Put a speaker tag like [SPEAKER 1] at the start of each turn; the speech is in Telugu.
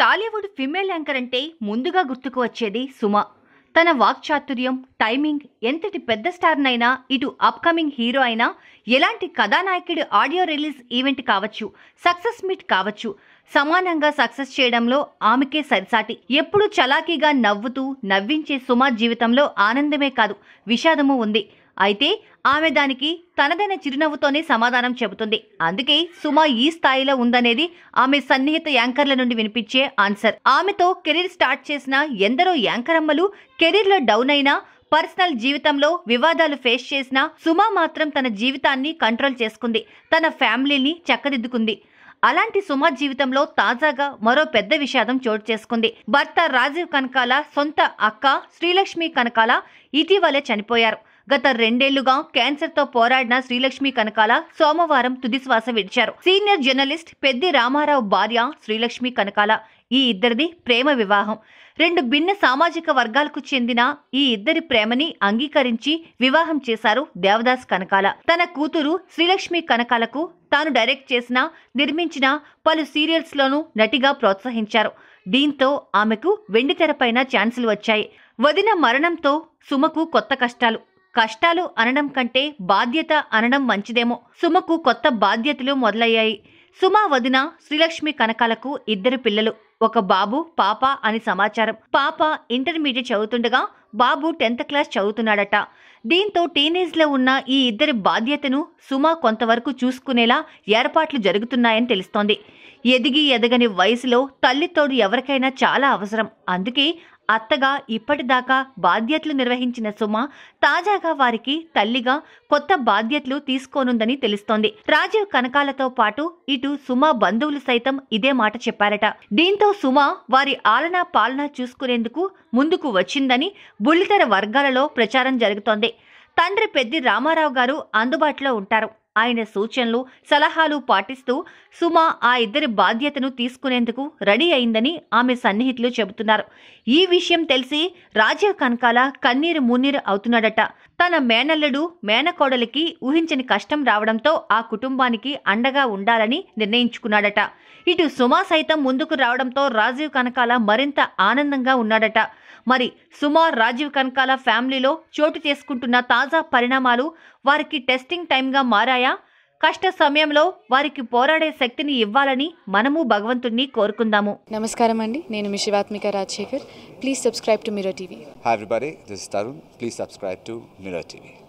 [SPEAKER 1] టాలీవుడ్ ఫిమేల్ యాంకర్ అంటే ముందుగా గుర్తుకు వచ్చేది సుమ తన వాక్చాతుర్యం టైమింగ్ ఎంతటి పెద్ద స్టార్నైనా ఇటు అప్కమింగ్ హీరో అయినా ఎలాంటి కథానాయకుడి ఆడియో రిలీజ్ ఈవెంట్ కావచ్చు సక్సెస్ మీట్ కావచ్చు సమానంగా సక్సెస్ చేయడంలో ఆమెకే సరిసాటి ఎప్పుడు చలాకీగా నవ్వుతూ నవ్వించే సుమ జీవితంలో ఆనందమే కాదు విషాదము ఉంది అయితే ఆమె దానికి తనదైన చిరునవ్వుతోనే సమాధానం చెబుతుంది అందుకే సుమ ఈ స్థాయిలో ఉందనేది ఆమె సన్నిహిత యాంకర్ల నుండి వినిపించే ఆన్సర్ ఆమెతో కెరీర్ స్టార్ట్ చేసిన ఎందరో యాంకర్ అమ్మలు కెరీర్లో డౌన్ అయినా పర్సనల్ జీవితంలో వివాదాలు ఫేస్ చేసిన సుమ మాత్రం తన జీవితాన్ని కంట్రోల్ చేసుకుంది తన ఫ్యామిలీని చక్కదిద్దుకుంది అలాంటి సుమ జీవితంలో తాజాగా మరో పెద్ద విషాదం చోటు చేసుకుంది భర్త రాజీవ్ కనకాల సొంత అక్క శ్రీలక్ష్మి కనకాల ఇటీవలే చనిపోయారు గత రెండేళ్లుగా క్యాన్సర్తో పోరాడిన శ్రీలక్ష్మి కనకాల సోమవారం తుదిశ్వాస విడిచారు సీనియర్ జర్నలిస్ట్ పెద్ది రామారావు భార్య శ్రీలక్ష్మి కనకాల ఈ ఇద్దరిది ప్రేమ వివాహం రెండు భిన్న సామాజిక వర్గాలకు చెందిన ఈ ఇద్దరి ప్రేమని అంగీకరించి వివాహం చేశారు దేవదాస్ కనకాల తన కూతురు శ్రీలక్ష్మి కనకాలకు తాను డైరెక్ట్ చేసిన నిర్మించిన పలు సీరియల్స్లోనూ నటిగా ప్రోత్సహించారు దీంతో ఆమెకు వెండితెరపైన ఛాన్సులు వచ్చాయి వదిన మరణంతో సుమకు కొత్త కష్టాలు కష్టాలు అనడం కంటే బాధ్యత అనడం మంచిదేమో సుమకు కొత్త బాధ్యతలు మొదలయ్యాయి సుమ వదిన శ్రీలక్ష్మి కనకాలకు ఇద్దరు పిల్లలు ఒక బాబు పాప అని సమాచారం పాప ఇంటర్మీడియట్ చదువుతుండగా బాబు టెన్త్ క్లాస్ చదువుతున్నాడట దీంతో టీనేజ్లో ఉన్న ఈ ఇద్దరి బాధ్యతను సుమ కొంతవరకు చూసుకునేలా ఏర్పాట్లు జరుగుతున్నాయని తెలుస్తోంది ఎదిగి ఎదగని వయసులో తల్లితోడు ఎవరికైనా చాలా అవసరం అందుకే అత్తగా ఇప్పటిదాకా బాధ్యతలు నిర్వహించిన సుమ తాజాగా వారికి తల్లిగా కొత్త బాధ్యతలు తీసుకోనుందని తెలుస్తోంది రాజీవ్ కనకాలతో పాటు ఇటు సుమ బంధువులు సైతం ఇదే మాట చెప్పారట దీంతో సుమ వారి ఆలన పాలన చూసుకునేందుకు ముందుకు వచ్చిందని బుల్లితెర వర్గాలలో ప్రచారం జరుగుతోంది తండ్రి పెద్ది రామారావు గారు అందుబాటులో ఉంటారు ఆయన సూచనలు సలహాలు పాటిస్తూ సుమా ఆ ఇద్దరి బాధ్యతను తీసుకునేందుకు రెడీ అయిందని ఆమె సన్నిహితులు చెబుతున్నారు ఈ విషయం తెలిసి రాజీవ్ కనకాల కన్నీరు మున్నీరు అవుతున్నాడట తన మేనల్లుడు మేనకోడలికి ఊహించని కష్టం రావడంతో ఆ కుటుంబానికి అండగా ఉండాలని నిర్ణయించుకున్నాడట ఇటు సుమా సైతం ముందుకు రావడంతో రాజీవ్ కనకాల మరింత ఆనందంగా ఉన్నాడట మరి సుమా రాజీవ్ కనకాల ఫ్యామిలీలో చోటు చేసుకుంటున్న తాజా పరిణామాలు వారికి టెస్టింగ్ టైంగా మారాయా కష్ట సమయంలో వారికి పోరాడే శక్తిని ఇవ్వాలని మనము భగవంతుణ్ణి కోరుకుందాము నమస్కారం అండి నేను మిషివాత్మిక Rajasekhar please subscribe to Mirror TV hi everybody this Tarun please subscribe to Mirror TV